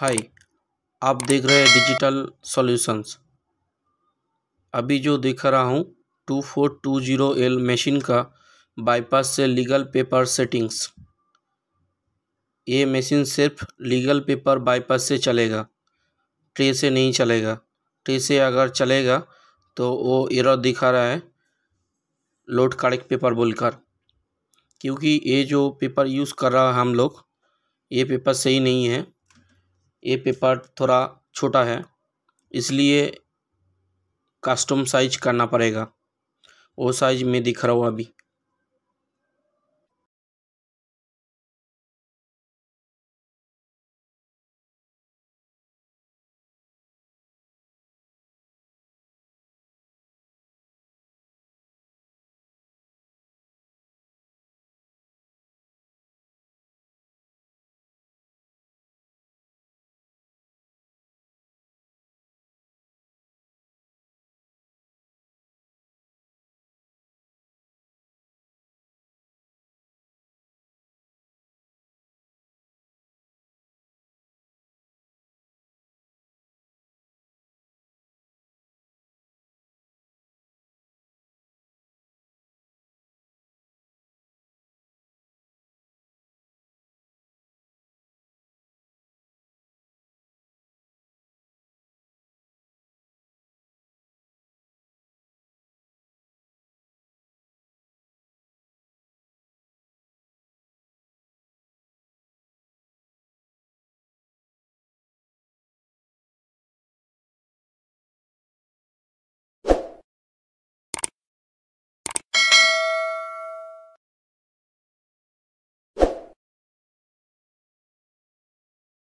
हाय आप देख रहे हैं डिजिटल सॉल्यूशंस अभी जो देख रहा हूँ two four two zero L machine का बाईपास से लीगल पेपर सेटिंग्स ये मशीन सिर्फ लीगल पेपर बाईपास से चलेगा ट्रे से नहीं चलेगा ट्रे से अगर चलेगा तो वो एरर दिखा रहा है लोड करेक्ट पेपर बोलकर क्योंकि ये जो पेपर यूज़ कर रहा है हम लोग ये पेपर सही नहीं है ये पेपर थोड़ा छोटा है इसलिए कस्टम साइज करना पड़ेगा वो साइज में दिख रहा हूँ अभी